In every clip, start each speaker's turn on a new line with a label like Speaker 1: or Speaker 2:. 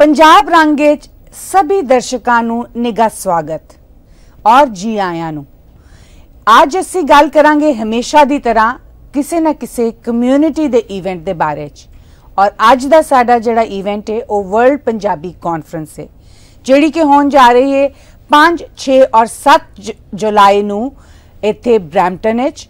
Speaker 1: ਪੰਜਾਬ ਰੰਗੇ ਸਭੀ ਦਰਸ਼ਕਾਂ ਨੂੰ ਨਿੱਘਾ ਸਵਾਗਤ ਔਰ ਜੀ ਆਇਆਂ ਨੂੰ ਅੱਜ ਅਸੀਂ ਗੱਲ ਕਰਾਂਗੇ ਹਮੇਸ਼ਾ ਦੀ ਤਰ੍ਹਾਂ ਕਿਸੇ ਨਾ ਕਿਸੇ ਕਮਿਊਨਿਟੀ ਦੇ ਇਵੈਂਟ ਦੇ ਬਾਰੇ ਵਿੱਚ ਔਰ ਅੱਜ ਦਾ ਸਾਡਾ ਜਿਹੜਾ ਇਵੈਂਟ ਹੈ ਉਹ ਵਰਲਡ ਪੰਜਾਬੀ ਕਾਨਫਰੰਸ ਹੈ ਜਿਹੜੀ ਕਿ ਹੋਣ ਜਾ ਰਹੀ ਹੈ 5 6 ਔਰ 7 ਜੁਲਾਈ ਨੂੰ ਇੱਥੇ ਬ੍ਰੈਂਟਨ ਵਿੱਚ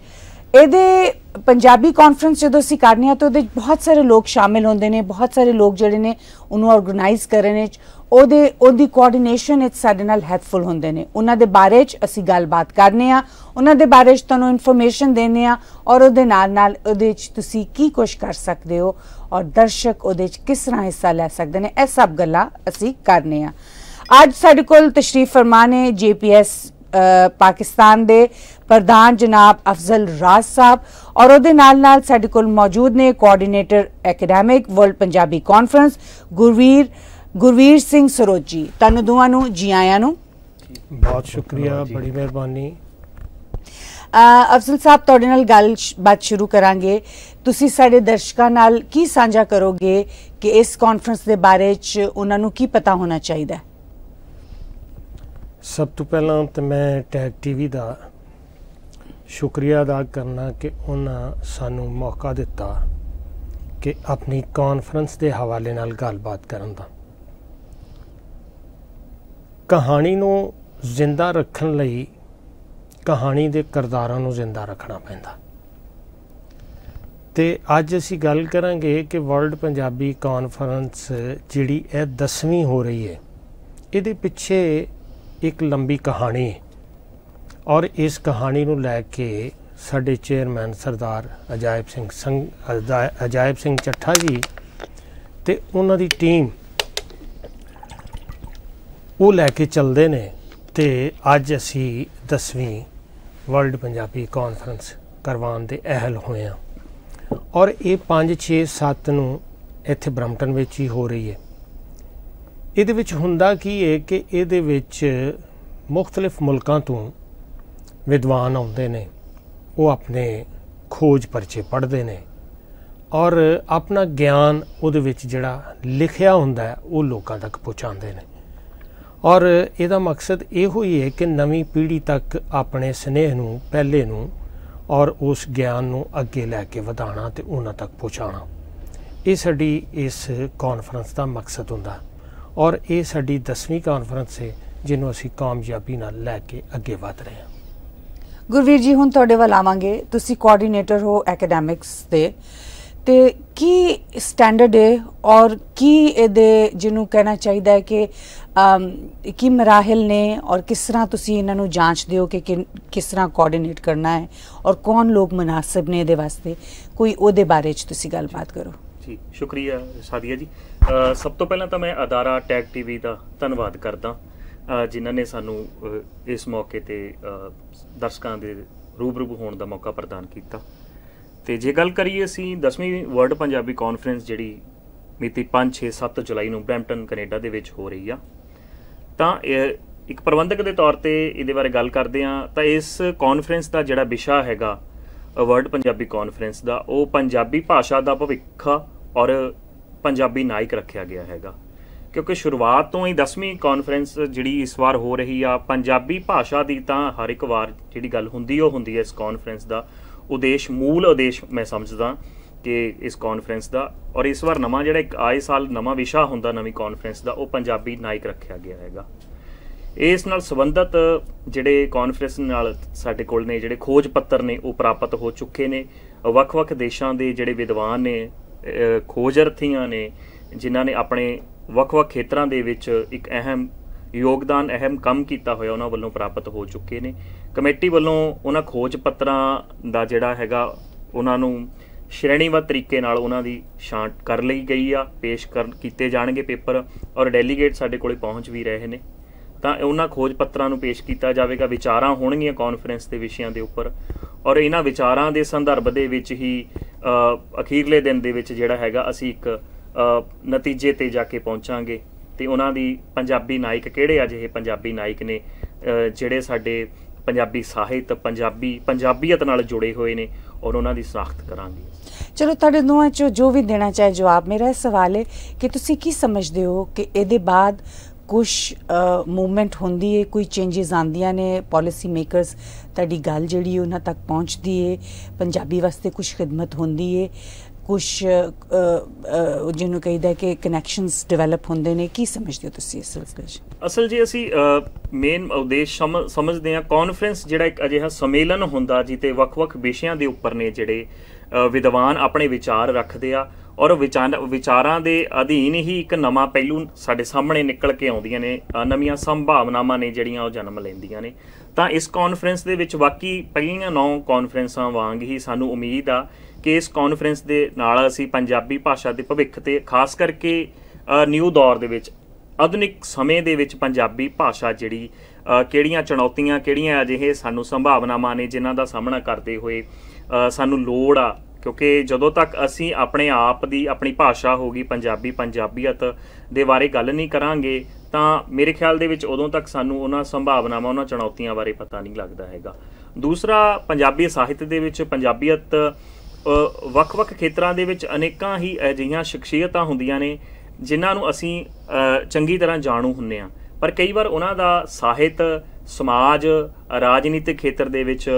Speaker 1: ਇਹਦੇ ਪੰਜਾਬੀ ਕਾਨਫਰੰਸ ਜਦੋਂ ਅਸੀਂ ਕਰਨੀ ਆ ਤਾਂ ਉਹਦੇ ਬਹੁਤ ਸਾਰੇ ਲੋਕ ਸ਼ਾਮਿਲ ਹੁੰਦੇ ਨੇ ਬਹੁਤ ਸਾਰੇ ਲੋਕ ਜਿਹੜੇ ਨੇ ਉਹਨੂੰ ਆਰਗੇਨਾਈਜ਼ ਕਰਨ ਵਿੱਚ ਉਹਦੇ ਉਹਦੀ ਕੋਆਰਡੀਨੇਸ਼ਨ ਇਟ ਸਾਡੇ ਨਾਲ ਹੈਲਪਫੁਲ ਹੁੰਦੇ ਨੇ ਉਹਨਾਂ ਦੇ ਬਾਰੇ 'ਚ ਅਸੀਂ ਗੱਲਬਾਤ ਕਰਨੇ ਆ ਉਹਨਾਂ ਦੇ ਬਾਰੇ 'ਚ ਤੁਹਾਨੂੰ ਇਨਫੋਰਮੇਸ਼ਨ ਦੇਣੇ ਆ ਔਰ ਉਹਦੇ ਨਾਲ ਨਾਲ ਉਹਦੇ 'ਚ ਤੁਸੀਂ ਕੀ ਕੁਝ ਕਰ ਸਕਦੇ ਹੋ ਔਰ ਦਰਸ਼ਕ ਉਹਦੇ 'ਚ ਕਿਸ ਤਰ੍ਹਾਂ ਹਿੱਸਾ ਲੈ ਸਕਦੇ ਨੇ ਇਹ ਸਭ ਗੱਲਾਂ ਅਸੀਂ ਕਰਨੇ ਆ ਅੱਜ ਸਾਡੇ ਕੋਲ ਤਸ਼ਰੀਫ ਫਰਮਾਨੇ ਜੀਪੀਐਸ ਪਾਕਿਸਤਾਨ ਦੇ ਪ੍ਰਧਾਨ ਜਨਾਬ ਅਫਜ਼ਲ ਰਾਜ ਸਾਹਿਬ ਔਰ ਉਹਦੇ ਨਾਲ ਨਾਲ ਸਾਡੇ ਕੋਲ ਮੌਜੂਦ ਨੇ coordinator academic world Punjabi conference Gurveer Gurveer Singh Saroji ਤੁਹਾਨੂੰ ਦੋਵਾਂ ਨੂੰ ਜੀ ਆਇਆਂ ਨੂੰ
Speaker 2: ਬਹੁਤ ਸ਼ੁਕਰੀਆ ਬੜੀ ਮਿਹਰਬਾਨੀ
Speaker 1: ਅਫਜ਼ਲ ਸਾਹਿਬ ਤੁਹਾਡੇ ਨਾਲ ਗੱਲ ਬਾਤ ਸ਼ੁਰੂ ਕਰਾਂਗੇ ਤੁਸੀਂ ਸਾਡੇ ਦਰਸ਼ਕਾਂ ਨਾਲ ਕੀ ਸਾਂਝਾ ਕਰੋਗੇ ਕਿ ਇਸ ਕਾਨਫਰੰਸ ਦੇ ਬਾਰੇ ਚ ਉਹਨਾਂ ਨੂੰ ਕੀ ਪਤਾ ਹੋਣਾ ਚਾਹੀਦਾ
Speaker 2: ਸਭ ਤੋਂ ਪਹਿਲਾਂ ਤਾਂ ਮੈਂ ਟੈਗ ਟੀਵੀ ਦਾ ਸ਼ੁਕਰੀਆ ਅਦਾ ਕਰਨਾ ਕਿ ਉਹਨਾਂ ਸਾਨੂੰ ਮੌਕਾ ਦਿੱਤਾ ਕਿ ਆਪਣੀ ਕਾਨਫਰੰਸ ਦੇ ਹਵਾਲੇ ਨਾਲ ਗੱਲਬਾਤ ਕਰਨ ਦਾ ਕਹਾਣੀ ਨੂੰ ਜ਼ਿੰਦਾ ਰੱਖਣ ਲਈ ਕਹਾਣੀ ਦੇ ਕਿਰਦਾਰਾਂ ਨੂੰ ਜ਼ਿੰਦਾ ਰੱਖਣਾ ਪੈਂਦਾ ਤੇ ਅੱਜ ਅਸੀਂ ਗੱਲ ਕਰਾਂਗੇ ਕਿ ਵਰਲਡ ਪੰਜਾਬੀ ਕਾਨਫਰੰਸ ਜਿਹੜੀ ਇਹ 10ਵੀਂ ਹੋ ਰਹੀ ਹੈ ਇਹਦੇ ਪਿੱਛੇ ਇੱਕ ਲੰਬੀ ਕਹਾਣੀ ਹੈ ਔਰ ਇਸ ਕਹਾਣੀ ਨੂੰ ਲੈ ਕੇ ਸਾਡੇ ਚੇਅਰਮੈਨ ਸਰਦਾਰ ਅਜਾਇਬ ਸਿੰਘ ਸੰਗ ਅਜਾਇਬ ਸਿੰਘ ਚੱਠਾ ਜੀ ਤੇ ਉਹਨਾਂ ਦੀ ਟੀਮ ਉਹ ਲੈ ਕੇ ਚੱਲਦੇ ਨੇ ਤੇ ਅੱਜ ਅਸੀਂ 10ਵੀਂ ਵਰਲਡ ਪੰਜਾਬੀ ਕਾਨਫਰੰਸ ਕਰਵਾਉਣ ਦੇ ਅਹਿਲ ਹੋਏ ਆ ਔਰ ਇਹ 5 6 7 ਨੂੰ ਇੱਥੇ ਬ੍ਰਮਟਨ ਵਿੱਚ ਹੀ ਹੋ ਰਹੀ ਹੈ ਇਹਦੇ ਵਿੱਚ ਹੁੰਦਾ ਕੀ ਹੈ ਕਿ ਇਹਦੇ ਵਿੱਚ ਮੁxtਲਿਫ ਮੁਲਕਾਂ ਤੋਂ ਵਿਦਵਾਨ ਆਉਂਦੇ ਨੇ ਉਹ ਆਪਣੇ ਖੋਜ ਪਰਚੇ ਪੜ੍ਹਦੇ ਨੇ ਔਰ ਆਪਣਾ ਗਿਆਨ ਉਹਦੇ ਵਿੱਚ ਜਿਹੜਾ ਲਿਖਿਆ ਹੁੰਦਾ ਹੈ ਉਹ ਲੋਕਾਂ ਤੱਕ ਪਹੁੰਚਾਉਂਦੇ ਨੇ ਔਰ ਇਹਦਾ ਮਕਸਦ ਇਹੋ ਹੀ ਹੈ ਕਿ ਨਵੀਂ ਪੀੜ੍ਹੀ ਤੱਕ ਆਪਣੇ ਸਨੇਹ ਨੂੰ ਪਹਿਲੇ ਨੂੰ ਔਰ ਉਸ ਗਿਆਨ ਨੂੰ ਅੱਗੇ ਲੈ ਕੇ ਵਧਾਣਾ ਤੇ ਉਹਨਾਂ ਤੱਕ ਪਹੁੰਚਾਉਣਾ ਇਹ ਸਾਡੀ ਇਸ ਕਾਨਫਰੰਸ ਦਾ ਮਕਸਦ ਹੁੰਦਾ ਔਰ ਇਹ ਸਾਡੀ 10ਵੀਂ ਕਾਨਫਰੰਸ ਹੈ ਜਿਹਨੂੰ ਅਸੀਂ ਕਾਮਯਾਬੀ ਨਾਲ ਲੈ ਕੇ ਅੱਗੇ ਵਧ ਰਹੇ ਹਾਂ
Speaker 1: ਗੁਰਵੀਰ ਜੀ ਹੁਣ ਤੁਹਾਡੇ ਵੱਲ ਆਵਾਂਗੇ ਤੁਸੀਂ ਕੋਆਰਡੀਨੇਟਰ ਹੋ ਐਕੈਡੈਮਿਕਸ ਦੇ ਤੇ ਕੀ ਸਟੈਂਡਰਡ ਹੈ ਔਰ ਕੀ ਇਹਦੇ ਜਿਹਨੂੰ ਕਹਿਣਾ ਚਾਹੀਦਾ ਹੈ ਕਿ ਕੀ ਮਰਾਹਲ ਨੇ ਔਰ ਕਿਸ ਤਰ੍ਹਾਂ ਤੁਸੀਂ ਇਹਨਾਂ ਨੂੰ ਜਾਂਚਦੇ ਹੋ ਕਿ ਕਿਸ ਤਰ੍ਹਾਂ ਕੋਆਰਡੀਨੇਟ ਕਰਨਾ ਹੈ ਔਰ ਕੌਣ ਲੋਕ ਮناسب ਨੇ ਇਹਦੇ ਵਾਸਤੇ ਕੋਈ ਉਹਦੇ ਬਾਰੇ ਚ ਤੁਸੀਂ ਗੱਲਬਾਤ ਕਰੋ ਜੀ
Speaker 3: ਸ਼ੁਕਰੀਆ ਸਾਦੀਆ ਜੀ ਸਭ ਤੋਂ ਪਹਿਲਾਂ ਤਾਂ ਮੈਂ ਅਦਾਰਾ ਟੈਗ ਟੀਵੀ ਦਾ ਧੰਨਵਾਦ ਕਰਦਾ ਜਿਨ੍ਹਾਂ ਨੇ ਸਾਨੂੰ ਇਸ ਮੌਕੇ ਤੇ ਦਰਸ਼ਕਾਂ ਦੇ ਰੂਬਰੂ ਹੋਣ ਦਾ ਮੌਕਾ ਪ੍ਰਦਾਨ ਕੀਤਾ ਤੇ ਜੇ ਗੱਲ ਕਰੀਏ ਅਸੀਂ 10ਵੀਂ ਵਰਲਡ ਪੰਜਾਬੀ ਕਾਨਫਰੰਸ ਜਿਹੜੀ ਮਿਤੀ 5 6 7 ਜੁਲਾਈ ਨੂੰ ਬ੍ਰੈਂਪਟਨ ਕੈਨੇਡਾ ਦੇ ਵਿੱਚ ਹੋ ਰਹੀ ਆ ਤਾਂ ਇੱਕ ਪ੍ਰਬੰਧਕ ਦੇ ਤੌਰ ਤੇ ਇਹਦੇ ਬਾਰੇ ਗੱਲ ਕਰਦੇ ਆ ਤਾਂ ਇਸ ਕਾਨਫਰੰਸ ਦਾ ਜਿਹੜਾ ਵਿਸ਼ਾ ਹੈਗਾ ਵਰਲਡ ਪੰਜਾਬੀ ਕਾਨਫਰੰਸ ਦਾ ਉਹ ਪੰਜਾਬੀ ਭਾਸ਼ਾ ਦਾ ਭਵਿੱਖ ਔਰ ਪੰਜਾਬੀ ਨਾਇਕ ਰੱਖਿਆ ਗਿਆ ਹੈਗਾ ਕਿਉਂਕਿ ਸ਼ੁਰੂਆਤ ਤੋਂ ਹੀ 10ਵੀਂ ਕਾਨਫਰੰਸ ਜਿਹੜੀ ਇਸ ਵਾਰ ਹੋ ਰਹੀ ਆ ਪੰਜਾਬੀ ਭਾਸ਼ਾ ਦੀ ਤਾਂ ਹਰ ਇੱਕ ਵਾਰ ਜਿਹੜੀ ਗੱਲ ਹੁੰਦੀ ਉਹ ਹੁੰਦੀ ਹੈ ਇਸ ਕਾਨਫਰੰਸ ਦਾ ਉਦੇਸ਼ ਮੂਲ ਉਦੇਸ਼ ਮੈਂ ਸਮਝਦਾ ਕਿ ਇਸ ਕਾਨਫਰੰਸ ਦਾ ਔਰ ਇਸ ਵਾਰ ਨਵਾਂ ਜਿਹੜਾ ਇੱਕ ਆਏ ਸਾਲ ਨਵਾਂ ਵਿਸ਼ਾ ਹੁੰਦਾ ਨਵੀਂ ਕਾਨਫਰੰਸ ਦਾ ਉਹ ਪੰਜਾਬੀ ਨਾਇਕ ਰੱਖਿਆ ਗਿਆ ਹੈਗਾ ਇਸ ਨਾਲ ਸੰਬੰਧਤ ਜਿਹੜੇ ਕਾਨਫਰੰਸ ਨਾਲ ਸਾਡੇ ਕੋਲ ਨੇ ਜਿਹੜੇ ਖੋਜ ਪੱਤਰ ਨੇ ਉਹ ਪ੍ਰਾਪਤ ਹੋ ਚੁੱਕੇ ਨੇ ਵੱਖ-ਵੱਖ ਦੇਸ਼ਾਂ ਦੇ ਜਿਹੜੇ ਵਿਦਵਾਨ ਨੇ ਖੋਜਰਥੀਆਂ ਨੇ ਜਿਨ੍ਹਾਂ ਨੇ ਆਪਣੇ ਵੱਖ-ਵੱਖ ਖੇਤਰਾਂ ਦੇ ਵਿੱਚ ਇੱਕ ਅਹਿਮ ਯੋਗਦਾਨ ਅਹਿਮ ਕੰਮ ਕੀਤਾ ਹੋਇਆ ਉਹਨਾਂ ਵੱਲੋਂ ਪ੍ਰਾਪਤ ਹੋ ਚੁੱਕੇ ਨੇ ਕਮੇਟੀ ਵੱਲੋਂ ਉਹਨਾਂ ਖੋਜ ਪੱਤਰਾਂ ਦਾ ਜਿਹੜਾ ਹੈਗਾ ਉਹਨਾਂ ਨੂੰ ਸ਼੍ਰੇਣੀਬੱਧ ਤਰੀਕੇ ਨਾਲ ਉਹਨਾਂ ਦੀ ਛਾਂਟ ਕਰ ਲਈ ਗਈ ਆ ਪੇਸ਼ ਕਰ ਕੀਤੇ ਜਾਣਗੇ ਪੇਪਰ ਔਰ ਡੈਲੀਗੇਟ ਸਾਡੇ ਕੋਲੇ ਪਹੁੰਚ ਵੀ ਰਹੇ ਨੇ ਤਾਂ ਉਹਨਾਂ ਖੋਜ ਪੱਤਰਾਂ ਨੂੰ ਪੇਸ਼ ਕੀਤਾ ਜਾਵੇਗਾ ਵਿਚਾਰਾਂ ਹੋਣਗੀਆਂ ਕਾਨਫਰੰਸ ਦੇ ਵਿਸ਼ਿਆਂ ਦੇ ਉੱਪਰ ਔਰ ਇਹਨਾਂ ਵਿਚਾਰਾਂ ਦੇ ਸੰਦਰਭ ਦੇ ਵਿੱਚ ਹੀ ਅਖੀਰਲੇ ਦਿਨ ਦੇ ਵਿੱਚ ਜਿਹੜਾ ਹੈਗਾ ਅਸੀਂ ਇੱਕ ਨਤੀਜੇ ਤੇ ਜਾ ਕੇ ਪਹੁੰਚਾਂਗੇ ਤੇ ਉਹਨਾਂ ਦੀ ਪੰਜਾਬੀ ਨਾਇਕ ਕਿਹੜੇ ਜਿਹੇ ਪੰਜਾਬੀ ਨਾਇਕ ਨੇ ਜਿਹੜੇ ਸਾਡੇ ਪੰਜਾਬੀ ਸਾਹਿਤ ਪੰਜਾਬੀ ਪੰਜਾਬੀਅਤ ਨਾਲ ਜੁੜੇ ਹੋਏ ਨੇ ਔਰ ਉਹਨਾਂ ਦੀ ਸਾਖਤ ਕਰਾਂਗੇ
Speaker 1: ਚਲੋ ਤੁਹਾਡੇ ਦੋਵਾਂ ਚੋਂ ਜੋ ਵੀ ਦੇਣਾ ਚਾਹੇ ਜਵਾਬ ਮੇਰਾ ਸਵਾਲ ਹੈ ਕਿ ਤੁਸੀਂ ਕੀ ਸਮਝਦੇ ਹੋ ਕਿ ਇਹਦੇ ਬਾਅਦ ਕੁਝ ਮੂਵਮੈਂਟ ਹੁੰਦੀ ਹੈ ਕੋਈ ਚੇਂਜਸ ਆਂਦੀਆਂ ਨੇ ਪਾਲਿਸੀ ਮੇਕਰਸ ਤੁਹਾਡੀ ਗੱਲ ਜਿਹੜੀ ਉਹਨਾਂ ਤੱਕ ਪਹੁੰਚਦੀ ਹੈ ਪੰਜਾਬੀ ਵਾਸਤੇ ਕੁਝ ਖidmat ਹੁੰਦੀ ਹੈ ਕੁਝ ਜਿਹਨੂੰ ਕਹਿੰਦਾ ਕਿ ਕਨੈਕਸ਼ਨਸ ਡਿਵੈਲਪ ਹੁੰਦੇ ਨੇ ਕੀ ਸਮਝਦੇ ਹੋ ਤੁਸੀਂ ਇਸ ਸਿਲਸਿਲੇ
Speaker 3: ਅਸਲ ਜੀ ਅਸੀਂ ਮੇਨ ਉਦੇਸ਼ ਸਮਝਦੇ ਹਾਂ ਕਾਨਫਰੰਸ ਜਿਹੜਾ ਇੱਕ ਅਜਿਹਾ ਸੰਮੇਲਨ ਹੁੰਦਾ ਜਿੱਤੇ ਵੱਖ-ਵੱਖ ਵਿਸ਼ਿਆਂ ਦੇ ਉੱਪਰ ਨੇ ਜਿਹੜੇ ਵਿਦਵਾਨ ਆਪਣੇ ਵਿਚਾਰ ਰੱਖਦੇ ਆ ਔਰ ਵਿਚਾਰਾਂ ਦੇ ਅਧੀਨ ਹੀ ਇੱਕ ਨਵਾਂ ਪਹਿਲੂ ਸਾਡੇ ਸਾਹਮਣੇ ਨਿਕਲ ਕੇ ਆਉਂਦੀਆਂ ਨੇ ਨਵੀਆਂ ਸੰਭਾਵਨਾਵਾਂ ਨੇ ਜਿਹੜੀਆਂ ਉਹ ਜਨਮ ਲੈਂਦੀਆਂ ਨੇ ਤਾਂ ਇਸ ਕਾਨਫਰੰਸ ਦੇ ਵਿੱਚ ਬਾਕੀ ਪਹਿਲੀਆਂ ਨੌ ਕਾਨਫਰੰਸਾਂ ਵਾਂਗ ਹੀ ਸਾਨੂੰ ਉਮੀਦ ਆ ਕੇਸ ਕਾਨਫਰੰਸ ਦੇ ਨਾਲ ਅਸੀਂ ਪੰਜਾਬੀ ਭਾਸ਼ਾ ਦੇ ਭਵਿੱਖ ਤੇ ਖਾਸ ਕਰਕੇ ਨਿਊ ਦੌਰ ਦੇ ਵਿੱਚ ਆਧੁਨਿਕ ਸਮੇਂ ਦੇ ਵਿੱਚ ਪੰਜਾਬੀ ਭਾਸ਼ਾ ਜਿਹੜੀ ਕਿਹੜੀਆਂ ਚੁਣੌਤੀਆਂ ਕਿਹੜੀਆਂ ਅਜਿਹੇ ਸਾਨੂੰ ਸੰਭਾਵਨਾਵਾਂ ਨੇ ਜਿਨ੍ਹਾਂ ਦਾ ਸਾਹਮਣਾ ਕਰਦੇ ਹੋਏ ਸਾਨੂੰ ਲੋੜ ਆ ਕਿਉਂਕਿ ਜਦੋਂ ਤੱਕ ਅਸੀਂ ਆਪਣੇ ਆਪ ਦੀ ਆਪਣੀ ਭਾਸ਼ਾ ਹੋ ਗਈ ਪੰਜਾਬੀ ਪੰਜਾਬੀਅਤ ਦੇ ਬਾਰੇ ਗੱਲ ਨਹੀਂ ਕਰਾਂਗੇ ਤਾਂ ਮੇਰੇ ਖਿਆਲ ਦੇ ਵਿੱਚ ਉਦੋਂ ਤੱਕ ਸਾਨੂੰ ਉਹਨਾਂ ਸੰਭਾਵਨਾਵਾਂ ਉਹਨਾਂ ਚੁਣੌਤੀਆਂ ਬਾਰੇ ਪਤਾ ਨਹੀਂ ਲੱਗਦਾ ਹੈਗਾ ਦੂਸਰਾ ਪੰਜਾਬੀ ਸਾਹਿਤ ਦੇ ਵਿੱਚ ਪੰਜਾਬੀਅਤ ਵੱਖ-ਵੱਖ ਖੇਤਰਾਂ ਦੇ ਵਿੱਚ ਅਨੇਕਾਂ ਹੀ ਅਜਿਹੀਆਂ ਸ਼ਖਸੀਅਤਾਂ ਹੁੰਦੀਆਂ ਨੇ ਜਿਨ੍ਹਾਂ ਨੂੰ ਅਸੀਂ ਚੰਗੀ ਤਰ੍ਹਾਂ ਜਾਣੂ ਹੁੰਨੇ ਆ ਪਰ ਕਈ ਵਾਰ ਉਹਨਾਂ ਦਾ ਸਾਹਿਤ ਸਮਾਜ ਰਾਜਨੀਤਿਕ ਖੇਤਰ ਦੇ ਵਿੱਚ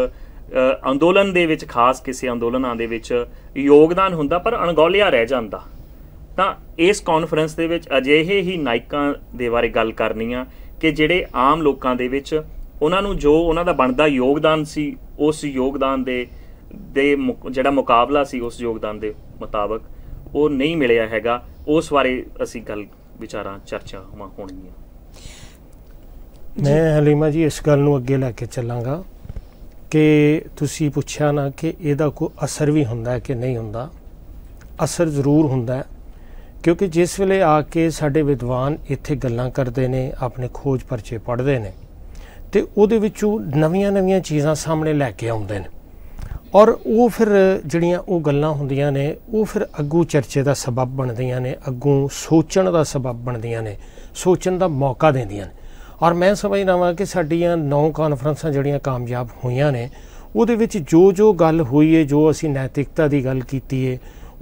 Speaker 3: ਅੰਦੋਲਨ ਦੇ ਵਿੱਚ ਖਾਸ ਕਿਸੇ ਅੰਦੋਲਨਾਂ ਦੇ ਵਿੱਚ ਯੋਗਦਾਨ ਹੁੰਦਾ ਪਰ ਅਣਗੌਲਿਆ ਰਹਿ ਜਾਂਦਾ ਤਾਂ ਇਸ ਕਾਨਫਰੰਸ ਦੇ ਵਿੱਚ ਅਜਿਹੇ ਹੀ ਨਾਇਕਾਂ ਦੇ ਬਾਰੇ ਗੱਲ ਕਰਨੀ ਆ ਕਿ ਜਿਹੜੇ ਆਮ ਲੋਕਾਂ ਦੇ ਵਿੱਚ ਉਹਨਾਂ ਨੂੰ ਜੋ ਉਹਨਾਂ ਦਾ ਬਣਦਾ ਯੋਗਦਾਨ ਸੀ ਉਸ ਯੋਗਦਾਨ ਦੇ ਦੇ ਜਿਹੜਾ ਮੁਕਾਬਲਾ ਸੀ ਉਸ ਯੋਗਦਾਨ ਦੇ ਮੁਤਾਬਕ ਉਹ ਨਹੀਂ ਮਿਲਿਆ ਹੈਗਾ ਉਸ ਬਾਰੇ ਅਸੀਂ ਗੱਲ ਵਿਚਾਰਾਂ ਚਰਚਾ ਹੋਣਗੀਆਂ
Speaker 2: ਮੈਂ ਹਲੀਮਾ ਜੀ ਇਸ ਗੱਲ ਨੂੰ ਅੱਗੇ ਲੈ ਕੇ ਚੱਲਾਂਗਾ ਕਿ ਤੁਸੀਂ ਪੁੱਛਿਆ ਨਾ ਕਿ ਇਹਦਾ ਕੋਈ ਅਸਰ ਵੀ ਹੁੰਦਾ ਹੈ ਕਿ ਨਹੀਂ ਹੁੰਦਾ ਅਸਰ ਜ਼ਰੂਰ ਹੁੰਦਾ ਹੈ ਕਿਉਂਕਿ ਜਿਸ ਵੇਲੇ ਆ ਕੇ ਸਾਡੇ ਵਿਦਵਾਨ ਇੱਥੇ ਗੱਲਾਂ ਕਰਦੇ ਨੇ ਆਪਣੇ ਖੋਜ ਪਰਚੇ ਪੜ੍ਹਦੇ ਨੇ ਤੇ ਉਹਦੇ ਵਿੱਚੋਂ ਨਵੀਆਂ-ਨਵੀਆਂ ਚੀਜ਼ਾਂ ਸਾਹਮਣੇ ਲੈ ਕੇ ਆਉਂਦੇ ਨੇ ਔਰ ਉਹ ਫਿਰ ਜਿਹੜੀਆਂ ਉਹ ਗੱਲਾਂ ਹੁੰਦੀਆਂ ਨੇ ਉਹ ਫਿਰ ਅੱਗੂ ਚਰਚੇ ਦਾ ਸਬਬ ਬਣਦੀਆਂ ਨੇ ਅੱਗੂ ਸੋਚਣ ਦਾ ਸਬਬ ਬਣਦੀਆਂ ਨੇ ਸੋਚਣ ਦਾ ਮੌਕਾ ਦਿੰਦੀਆਂ ਨੇ ਔਰ ਮੈਂ ਸਮਝਦਾ ਹਾਂ ਕਿ ਸਾਡੀਆਂ ਨੌ ਕਾਨਫਰੰਸਾਂ ਜਿਹੜੀਆਂ ਕਾਮਯਾਬ ਹੋਈਆਂ ਨੇ ਉਹਦੇ ਵਿੱਚ ਜੋ ਜੋ ਗੱਲ ਹੋਈ ਏ ਜੋ ਅਸੀਂ ਨੈਤਿਕਤਾ ਦੀ ਗੱਲ ਕੀਤੀ ਏ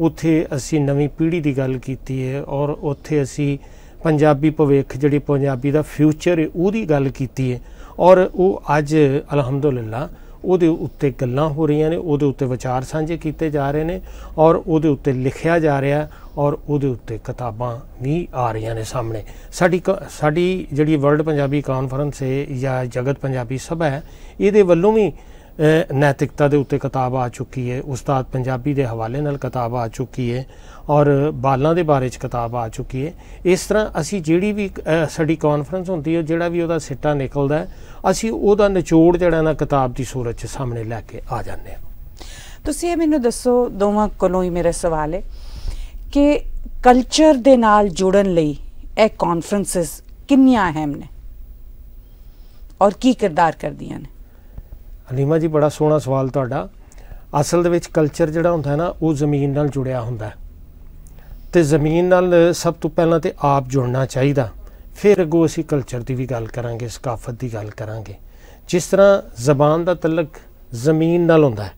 Speaker 2: ਉੱਥੇ ਅਸੀਂ ਨਵੀਂ ਪੀੜ੍ਹੀ ਦੀ ਗੱਲ ਕੀਤੀ ਏ ਔਰ ਉੱਥੇ ਅਸੀਂ ਪੰਜਾਬੀ ਭਵਿੱਖ ਜਿਹੜੀ ਪੰਜਾਬੀ ਦਾ ਫਿਊਚਰ ਏ ਉਹਦੀ ਗੱਲ ਕੀਤੀ ਏ ਔਰ ਉਹ ਅੱਜ ਅਲਹਮਦੁਲਿਲਾ ਉਹਦੇ ਉੱਤੇ ਗੱਲਾਂ ਹੋ ਰਹੀਆਂ ਨੇ ਉਹਦੇ ਉੱਤੇ ਵਿਚਾਰ ਸਾਂਝੇ ਕੀਤੇ ਜਾ ਰਹੇ ਨੇ ਔਰ ਉਹਦੇ ਉੱਤੇ ਲਿਖਿਆ ਜਾ ਰਿਹਾ ਔਰ ਉਹਦੇ ਉੱਤੇ ਕਿਤਾਬਾਂ ਵੀ ਆ ਰਹੀਆਂ ਨੇ ਸਾਹਮਣੇ ਸਾਡੀ ਸਾਡੀ ਜਿਹੜੀ ਵਰਲਡ ਪੰਜਾਬੀ ਕਾਨਫਰੰਸ ਹੈ ਜਾਂ ਜਗਤ ਪੰਜਾਬੀ ਸਭਾ ਹੈ ਇਹਦੇ ਵੱਲੋਂ ਵੀ ਨੈਤਿਕਤਾ ਦੇ ਉੱਤੇ ਕਿਤਾਬ ਆ ਚੁੱਕੀ ਹੈ ਉਸਤਾਦ ਪੰਜਾਬੀ ਦੇ ਹਵਾਲੇ ਨਾਲ ਕਿਤਾਬ ਆ ਚੁੱਕੀ ਹੈ ਔਰ ਬਾਲਾਂ ਦੇ ਬਾਰੇ ਚ ਕਿਤਾਬ ਆ ਚੁੱਕੀ ਹੈ ਇਸ ਤਰ੍ਹਾਂ ਅਸੀਂ ਜਿਹੜੀ ਵੀ ਸਾਡੀ ਕਾਨਫਰੰਸ ਹੁੰਦੀ ਹੈ ਜਿਹੜਾ ਵੀ ਉਹਦਾ ਸਿੱਟਾ ਨਿਕਲਦਾ ਅਸੀਂ ਉਹਦਾ ਨਿਚੋੜ ਜਿਹੜਾ ਨਾ ਕਿਤਾਬ ਦੀ ਸੂਰਤ ਚ ਸਾਹਮਣੇ ਲੈ ਕੇ ਆ ਜਾਂਦੇ ਹਾਂ
Speaker 1: ਤੁਸੀਂ ਇਹ ਮੈਨੂੰ ਦੱਸੋ ਦੋਵਾਂ ਕੋਲੋਂ ਹੀ ਮੇਰਾ ਸਵਾਲ ਹੈ ਕਿ ਕਲਚਰ ਦੇ ਨਾਲ ਜੁੜਨ ਲਈ ਇਹ ਕਾਨਫਰੰਸਸ ਕਿੰਨੀਆਂ ਅਹਿਮ ਨੇ ਔਰ ਕੀ ਕਿਰਦਾਰ ਕਰਦੀਆਂ ਨੇ
Speaker 2: ਅਲੀਮਾ ਜੀ ਬੜਾ ਸੋਹਣਾ ਸਵਾਲ ਤੁਹਾਡਾ ਅਸਲ ਦੇ ਵਿੱਚ ਕਲਚਰ ਜਿਹੜਾ ਹੁੰਦਾ ਹੈ ਨਾ ਉਹ ਜ਼ਮੀਨ ਨਾਲ ਜੁੜਿਆ ਹੁੰਦਾ ਤੇ ਜ਼ਮੀਨ ਨਾਲ ਸਭ ਤੋਂ ਪਹਿਲਾਂ ਤੇ ਆਪ ਜੁੜਨਾ ਚਾਹੀਦਾ ਫਿਰ ਅਗੋ ਅਸੀਂ ਕਲਚਰ ਦੀ ਵੀ ਗੱਲ ਕਰਾਂਗੇ ਸਕਾਫਤ ਦੀ ਗੱਲ ਕਰਾਂਗੇ ਜਿਸ ਤਰ੍ਹਾਂ ਜ਼ਬਾਨ ਦਾ ਤਲਕ ਜ਼ਮੀਨ ਨਾਲ ਹੁੰਦਾ ਹੈ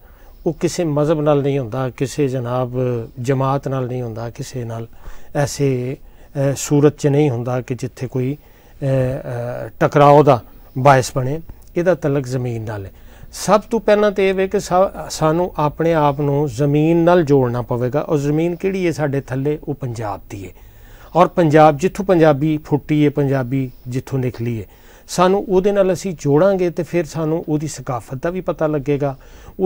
Speaker 2: ਉਹ ਕਿਸੇ ਮਜ਼ਹਬ ਨਾਲ ਨਹੀਂ ਹੁੰਦਾ ਕਿਸੇ ਜਨਾਬ ਜਮਾਤ ਨਾਲ ਨਹੀਂ ਹੁੰਦਾ ਕਿਸੇ ਨਾਲ ਐਸੇ ਸੂਰਤ 'ਚ ਨਹੀਂ ਹੁੰਦਾ ਕਿ ਜਿੱਥੇ ਕੋਈ ਟਕਰਾਓ ਦਾ ਬਾਇਸ ਬਣੇ ਇਹਦਾ ਤਲਕ ਜ਼ਮੀਨ ਨਾਲ ਹੈ ਸਭ ਤੋਂ ਪਹਿਲਾਂ ਤੇ ਇਹ ਵੇ ਕਿ ਸਾਨੂੰ ਆਪਣੇ ਆਪ ਨੂੰ ਜ਼ਮੀਨ ਨਾਲ ਜੋੜਨਾ ਪਵੇਗਾ ਉਹ ਜ਼ਮੀਨ ਕਿਹੜੀ ਹੈ ਸਾਡੇ ਥੱਲੇ ਉਹ ਪੰਜਾਬ ਦੀ ਹੈ ਔਰ ਪੰਜਾਬ ਜਿੱਥੋਂ ਪੰਜਾਬੀ ਫੁੱਟੀ ਹੈ ਪੰਜਾਬੀ ਜਿੱਥੋਂ ਨਿਕਲੀ ਹੈ ਸਾਨੂੰ ਉਹਦੇ ਨਾਲ ਅਸੀਂ ਜੋੜਾਂਗੇ ਤੇ ਫਿਰ ਸਾਨੂੰ ਉਹਦੀ ਸਕਾਫਤ ਦਾ ਵੀ ਪਤਾ ਲੱਗੇਗਾ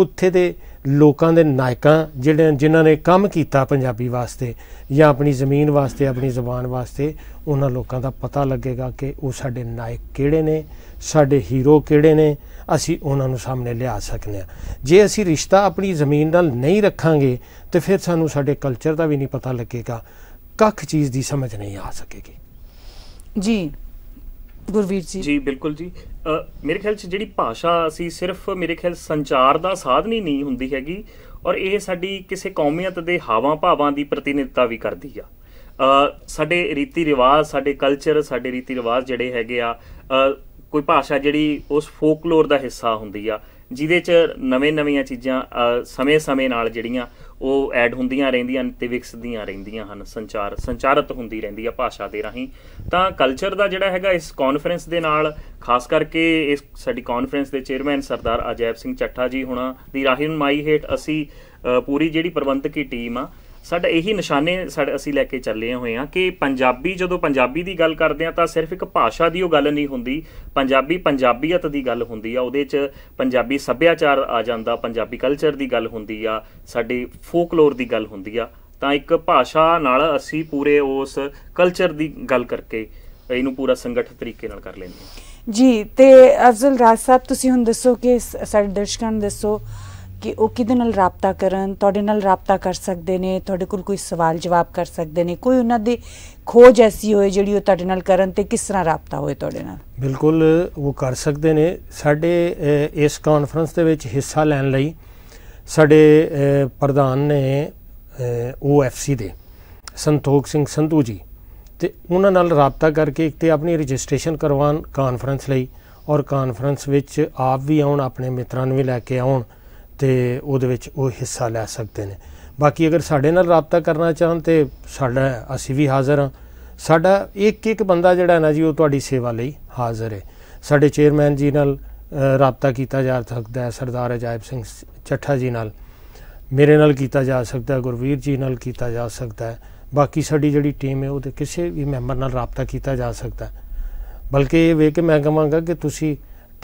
Speaker 2: ਉੱਥੇ ਦੇ ਲੋਕਾਂ ਦੇ ਨਾਇਕਾਂ ਜਿਹੜੇ ਜਿਨ੍ਹਾਂ ਨੇ ਕੰਮ ਕੀਤਾ ਪੰਜਾਬੀ ਵਾਸਤੇ ਜਾਂ ਆਪਣੀ ਜ਼ਮੀਨ ਵਾਸਤੇ ਆਪਣੀ ਜ਼ੁਬਾਨ ਵਾਸਤੇ ਉਹਨਾਂ ਲੋਕਾਂ ਦਾ ਪਤਾ ਲੱਗੇਗਾ ਕਿ ਉਹ ਸਾਡੇ ਨਾਇਕ ਕਿਹੜੇ ਨੇ ਸਾਡੇ ਹੀਰੋ ਕਿਹੜੇ ਨੇ ਅਸੀਂ ਉਹਨਾਂ ਨੂੰ ਸਾਹਮਣੇ ਲਿਆ ਸਕਨੇ ਆ ਜੇ ਅਸੀਂ ਰਿਸ਼ਤਾ ਆਪਣੀ ਜ਼ਮੀਨ ਨਾਲ ਨਹੀਂ ਰੱਖਾਂਗੇ ਤੇ ਫਿਰ ਸਾਨੂੰ ਸਾਡੇ ਕਲਚਰ ਦਾ ਵੀ ਨਹੀਂ ਪਤਾ ਲੱਗੇਗਾ ਕੱਖ ਚੀਜ਼ ਦੀ ਸਮਝ ਨਹੀਂ ਆ ਸਕੇਗੀ ਜੀ ਗੁਰਵੀਰ
Speaker 3: ਜੀ ਜੀ ਬਿਲਕੁਲ ਜੀ ਮੇਰੇ ਖਿਆਲ 'ਚ ਜਿਹੜੀ ਭਾਸ਼ਾ ਅਸੀਂ ਸਿਰਫ ਮੇਰੇ ਖਿਆਲ ਸੰਚਾਰ ਦਾ ਸਾਧਨ ਹੀ ਨਹੀਂ ਹੁੰਦੀ ਹੈਗੀ ਔਰ ਇਹ ਸਾਡੀ ਕਿਸੇ ਕੌਮੀਅਤ ਦੇ ਹਾਵਾਂ ਭਾਵਾਂ ਦੀ ਪ੍ਰਤੀਨਿਧਤਾ ਵੀ ਕਰਦੀ ਆ ਸਾਡੇ ਰੀਤੀ ਰਿਵਾਜ ਸਾਡੇ ਕਲਚਰ ਸਾਡੇ ਰੀਤੀ ਰਿਵਾਜ ਜਿਹੜੇ ਹੈਗੇ ਆ ਕੋਈ ਭਾਸ਼ਾ ਜਿਹੜੀ ਉਸ ਫੋਕਲੋਰ ਦਾ ਹਿੱਸਾ ਹੁੰਦੀ ਆ ਜਿਹਦੇ 'ਚ ਨਵੇਂ-ਨਵੀਆਂ ਚੀਜ਼ਾਂ ਸਮੇਂ-ਸਮੇਂ ਨਾਲ ਜਿਹੜੀਆਂ ਉਹ ਐਡ ਹੁੰਦੀਆਂ ਰਹਿੰਦੀਆਂ ਤੇ ਵਿਕਸਦੀਆਂ ਰਹਿੰਦੀਆਂ ਹਨ ਸੰਚਾਰ ਸੰਚਾਰਤ ਹੁੰਦੀ ਰਹਿੰਦੀ ਆ ਭਾਸ਼ਾ ਦੇ ਰਾਹੀਂ ਤਾਂ ਕਲਚਰ ਦਾ ਜਿਹੜਾ ਹੈਗਾ ਇਸ ਕਾਨਫਰੰਸ ਦੇ ਨਾਲ ਖਾਸ ਕਰਕੇ ਇਸ ਸਾਡੀ ਕਾਨਫਰੰਸ ਦੇ ਚੇਅਰਮੈਨ ਸਰਦਾਰ ਅਜੈਬ ਸਿੰਘ ਚੱਠਾ ਜੀ ਹੁਣਾਂ ਦੀ ਰਾਹੀਂ ਮਾਈ ਹੇਟ ਅਸੀਂ ਪੂਰੀ ਜਿਹੜੀ ਪ੍ਰਬੰਧਕੀ ਟੀਮ ਆ ਸਾਡਾ ਇਹੀ ਨਿਸ਼ਾਨੇ ਸਾਡੇ ਅਸੀਂ ਲੈ ਕੇ ਚੱਲੇ ਹੋਏ ਆ ਕਿ ਪੰਜਾਬੀ ਜਦੋਂ ਪੰਜਾਬੀ ਦੀ ਗੱਲ ਕਰਦੇ ਆ ਤਾਂ ਸਿਰਫ ਇੱਕ ਭਾਸ਼ਾ ਦੀ ਉਹ ਗੱਲ ਨਹੀਂ ਹੁੰਦੀ ਪੰਜਾਬੀ ਪੰਜਾਬੀਅਤ ਦੀ ਗੱਲ ਹੁੰਦੀ ਆ ਉਹਦੇ 'ਚ ਪੰਜਾਬੀ ਸੱਭਿਆਚਾਰ ਆ ਜਾਂਦਾ ਪੰਜਾਬੀ ਕਲਚਰ ਦੀ ਗੱਲ ਹੁੰਦੀ ਆ ਸਾਡੇ ਫੋਕਲੋਰ ਦੀ ਗੱਲ ਹੁੰਦੀ ਆ ਤਾਂ ਇੱਕ ਭਾਸ਼ਾ ਨਾਲ ਅਸੀਂ ਪੂਰੇ ਉਸ ਕਲਚਰ ਦੀ ਗੱਲ ਕਰਕੇ ਇਹਨੂੰ ਪੂਰਾ ਸੰਗਠਿਤ ਤਰੀਕੇ ਨਾਲ ਕਰ ਲੈਂਦੇ
Speaker 1: ਹਾਂ ਜੀ ਤੇ ਅਫਜ਼ਲ ਰਾਜ ਸਾਹਿਬ ਤੁਸੀਂ ਹੁਣ ਦੱਸੋ ਕਿ ਸਾਡੇ ਦਰਸ਼ਕਾਂ ਨੂੰ ਦੱਸੋ ਕਿ ਉਹ ਕਿਹਦੇ ਨਾਲ رابطہ ਕਰਨ ਤੁਹਾਡੇ ਨਾਲ رابطہ ਕਰ ਸਕਦੇ ਨੇ ਤੁਹਾਡੇ ਕੋਲ ਕੋਈ ਸਵਾਲ ਜਵਾਬ ਕਰ ਸਕਦੇ ਨੇ ਕੋਈ ਉਹਨਾਂ ਦੀ ਖੋਜ ਐਸੀ ਹੋਏ ਜਿਹੜੀ ਉਹ ਤੁਹਾਡੇ ਨਾਲ ਕਰਨ ਤੇ ਕਿਸ ਤਰ੍ਹਾਂ رابطہ ਹੋਏ ਤੁਹਾਡੇ ਨਾਲ
Speaker 2: ਬਿਲਕੁਲ ਉਹ ਕਰ ਸਕਦੇ ਨੇ ਸਾਡੇ ਇਸ ਕਾਨਫਰੰਸ ਦੇ ਵਿੱਚ ਹਿੱਸਾ ਲੈਣ ਲਈ ਸਾਡੇ ਪ੍ਰਧਾਨ ਨੇ ਓਐਫਸੀ ਦੇ ਸੰਤੋਖ ਸਿੰਘ ਸੰਧੂ ਜੀ ਤੇ ਉਹਨਾਂ ਨਾਲ ਰਾਬਤਾ ਕਰਕੇ ਇੱਕ ਤੇ ਆਪਣੀ ਰਜਿਸਟ੍ਰੇਸ਼ਨ ਕਰਵਾਉਣ ਕਾਨਫਰੰਸ ਲਈ ਔਰ ਕਾਨਫਰੰਸ ਵਿੱਚ ਆਪ ਵੀ ਆਉਣ ਆਪਣੇ ਮਿੱਤਰਾਂ ਨੂੰ ਵੀ ਲੈ ਕੇ ਆਉਣ ਤੇ ਉਹਦੇ ਵਿੱਚ ਉਹ ਹਿੱਸਾ ਲੈ ਸਕਦੇ ਨੇ ਬਾਕੀ ਅਗਰ ਸਾਡੇ ਨਾਲ ਰਾਬਤਾ ਕਰਨਾ ਚਾਹਣ ਤੇ ਸਾਡਾ ਅਸੀਂ ਵੀ ਹਾਜ਼ਰ ਹਾਂ ਸਾਡਾ ਇੱਕ ਇੱਕ ਬੰਦਾ ਜਿਹੜਾ ਨਾ ਜੀ ਉਹ ਤੁਹਾਡੀ ਸੇਵਾ ਲਈ ਹਾਜ਼ਰ ਹੈ ਸਾਡੇ ਚੇਅਰਮੈਨ ਜੀ ਨਾਲ ਰਾਬਤਾ ਕੀਤਾ ਜਾ ਸਕਦਾ ਹੈ ਸਰਦਾਰ ਅਜਾਇਬ ਸਿੰਘ ਚੱਠਾ ਜੀ ਨਾਲ ਮੇਰੇ ਨਾਲ ਕੀਤਾ ਜਾ ਸਕਦਾ ਹੈ ਗੁਰਵੀਰ ਜੀ ਨਾਲ ਕੀਤਾ ਜਾ ਸਕਦਾ ਹੈ ਬਾਕੀ ਸਾਡੀ ਜਿਹੜੀ ਟੀਮ ਹੈ ਉਹਦੇ ਕਿਸੇ ਵੀ ਮੈਂਬਰ ਨਾਲ ਰਾਬਤਾ ਕੀਤਾ ਜਾ ਸਕਦਾ ਹੈ ਬਲਕਿ ਇਹ ਵੇਖ ਕੇ ਮੈਂ ਕਹਾਂਗਾ ਕਿ ਤੁਸੀਂ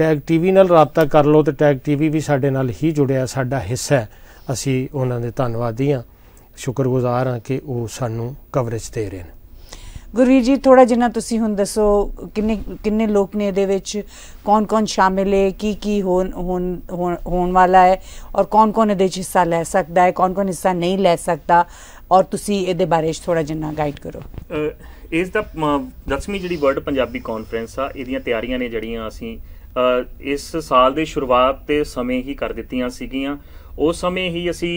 Speaker 2: ਟੈਗ ਟੀਵੀ ਨਾਲ ਰਾਬਤਾ ਕਰ ਲਓ ਤੇ ਟੈਗ ਟੀਵੀ ਵੀ ਸਾਡੇ ਨਾਲ ਹੀ ਜੁੜਿਆ ਸਾਡਾ ਹਿੱਸਾ ਹੈ ਅਸੀਂ ਉਹਨਾਂ ਦੇ ਧੰਨਵਾਦੀ ਆ ਸ਼ੁਕਰਗੁਜ਼ਾਰ ਆ ਕਿ ਉਹ ਸਾਨੂੰ ਕਵਰੇਜ ਦੇ ਰਹੇ ਨੇ
Speaker 1: ਗੁਰਵੀਰ ਜੀ ਥੋੜਾ ਜਿੰਨਾ ਤੁਸੀਂ ਹੁਣ ਦੱਸੋ ਕਿੰਨੇ ਕਿੰਨੇ ਲੋਕ ਨੇ ਇਹਦੇ ਵਿੱਚ ਕੌਣ-ਕੌਣ ਸ਼ਾਮਿਲ ਹੈ ਕੀ ਕੀ ਹੋਣ ਹੋਣ ਵਾਲਾ ਹੈ ਔਰ ਕੌਣ-ਕੌਣ ਇਹਦੇ ਵਿੱਚ ਹਿੱਸਾ ਲੈ ਸਕਦਾ ਹੈ ਕੌਣ-ਕੌਣ ਹਿੱਸਾ ਨਹੀਂ ਲੈ ਸਕਦਾ ਔਰ ਤੁਸੀਂ ਇਹਦੇ ਬਾਰੇ ਥੋੜਾ ਜਿੰਨਾ ਗਾਈਡ ਕਰੋ
Speaker 3: ਇਸ ਦਾ ਦਸਵੀਂ ਜਿਹੜੀ ਵਰਲਡ ਪੰਜਾਬੀ ਕਾਨਫਰੰਸ ਆ ਇਹਦੀਆਂ ਤਿਆਰੀਆਂ ਨੇ ਜਿਹੜੀਆਂ ਅਸੀਂ ਇਸ ਸਾਲ ਦੇ ਸ਼ੁਰੂਆਤ ਤੇ ਸਮੇਂ ਹੀ ਕਰ ਦਿੱਤੀਆਂ ਸੀਗੀਆਂ ਉਸ ਸਮੇਂ ਹੀ ਅਸੀਂ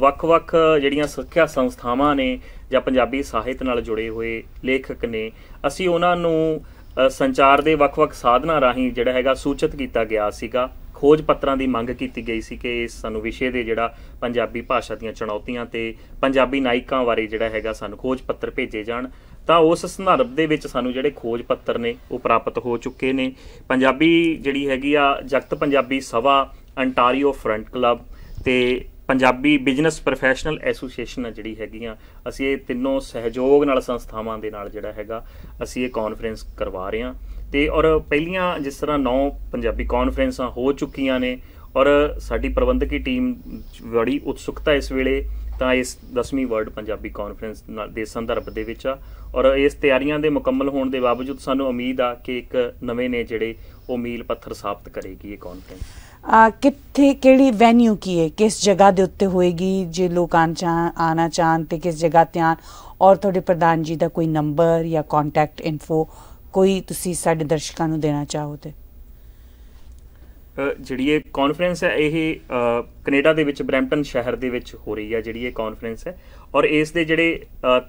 Speaker 3: ਵੱਖ-ਵੱਖ ਜਿਹੜੀਆਂ ਸਿੱਖਿਆ ਸੰਸਥਾਵਾਂ ਨੇ ਜਾਂ ਪੰਜਾਬੀ ਸਾਹਿਤ ਨਾਲ ਜੁੜੇ ਹੋਏ ਲੇਖਕ ਨੇ ਅਸੀਂ ਉਹਨਾਂ ਨੂੰ ਸੰਚਾਰ ਦੇ ਵੱਖ-ਵੱਖ ਸਾਧਨਾਂ ਰਾਹੀਂ ਜਿਹੜਾ ਹੈਗਾ ਸੂਚਿਤ ਕੀਤਾ ਗਿਆ ਸੀਗਾ ਖੋਜ ਪੱਤਰਾਂ ਦੀ ਮੰਗ ਕੀਤੀ ਗਈ ਸੀ ਕਿ ਸਾਨੂੰ ਵਿਸ਼ੇ ਦੇ ਜਿਹੜਾ ਪੰਜਾਬੀ ਭਾਸ਼ਾ ਦੀਆਂ ਚੁਣੌਤੀਆਂ ਤੇ ਪੰਜਾਬੀ ਨਾਇਕਾਂ ਬਾਰੇ ਜਿਹੜਾ ਹੈਗਾ ਸਾਨੂੰ ਖੋਜ ਪੱਤਰ ਭੇਜੇ ਜਾਣ ਤਾਂ ਉਸ ਸੰਦਰਭ ਦੇ ਵਿੱਚ ਸਾਨੂੰ ਜਿਹੜੇ ਖੋਜ ਪੱਤਰ ਨੇ ਉਹ ਪ੍ਰਾਪਤ ਹੋ ਚੁੱਕੇ ਨੇ ਪੰਜਾਬੀ ਜਿਹੜੀ ਹੈਗੀ ਆ Jagat Punjabi Sabha Ontario front club ਤੇ ਪੰਜਾਬੀ ਬਿਜ਼ਨਸ ਪ੍ਰੋਫੈਸ਼ਨਲ ਐਸੋਸੀਏਸ਼ਨ ਆ ਜਿਹੜੀ ਹੈਗੀਆਂ ਅਸੀਂ ਇਹ ਤਿੰਨੋਂ ਸਹਿਯੋਗ ਨਾਲ ਸੰਸਥਾਵਾਂ ਦੇ ਨਾਲ ਜਿਹੜਾ ਹੈਗਾ ਅਸੀਂ ਇਹ ਕਾਨਫਰੰਸ ਕਰਵਾ ਰਹੇ ਹਾਂ ਤੇ ਔਰ ਪਹਿਲੀਆਂ ਜਿਸ ਤਰ੍ਹਾਂ ਨੌ ਪੰਜਾਬੀ ਕਾਨਫਰੰਸਾਂ ਹੋ ਚੁੱਕੀਆਂ ਨੇ ਔਰ ਸਾਡੀ ਪ੍ਰਬੰਧਕੀ ਟੀਮ ਬੜੀ ਉਤਸੁਕਤਾ ਇਸ ਵੇਲੇ ਤਾਂ ਇਸ 10ਵੀਂ ਵਰਲਡ ਪੰਜਾਬੀ ਕਾਨਫਰੰਸ ਦੇ ਸੰਦਰਭ ਦੇ ਵਿੱਚ ਆ ਔਰ ਇਸ ਤਿਆਰੀਆਂ ਦੇ ਮੁਕੰਮਲ ਹੋਣ ਦੇ ਬਾਵਜੂਦ ਸਾਨੂੰ ਉਮੀਦ ਆ ਕਿ ਇੱਕ ਨਵੇਂ ਨੇ ਜਿਹੜੇ ਉਹ ਮੀਲ ਪੱਥਰ ਸਾਬਤ ਕਰੇਗੀ ਇਹ ਕਾਨਫਰੰਸ
Speaker 1: ਆ ਕਿੱਥੇ ਕਿਹੜੀ ਵੈਨਿਊ ਕੀ ਹੈ ਕਿਸ ਜਗ੍ਹਾ ਦੇ ਉੱਤੇ ਹੋਏਗੀ ਜੇ ਲੋਕ ਆਣਾ ਚਾਹਣ ਤੇ ਕਿਸ ਜਗ੍ਹਾ ਤੇ ਆਣ ਔਰ ਤੁਹਾਡੇ ਪ੍ਰਧਾਨ ਜੀ ਦਾ ਕੋਈ ਨੰਬਰ ਜਾਂ ਕੰਟੈਕਟ ਇਨਫੋ ਕੋਈ ਤੁਸੀਂ ਸਾਡੇ ਦਰਸ਼ਕਾਂ ਨੂੰ ਦੇਣਾ ਚਾਹੋ ਤੇ
Speaker 3: ਜਿਹੜੀ ਇਹ ਕਾਨਫਰੰਸ ਹੈ ਇਹ ਕੈਨੇਡਾ ਦੇ ਵਿੱਚ ਬ੍ਰੈਂਪਟਨ ਸ਼ਹਿਰ ਦੇ ਵਿੱਚ ਹੋ ਰਹੀ ਹੈ ਜਿਹੜੀ ਇਹ ਕਾਨਫਰੰਸ ਹੈ ਔਰ ਇਸ ਦੇ ਜਿਹੜੇ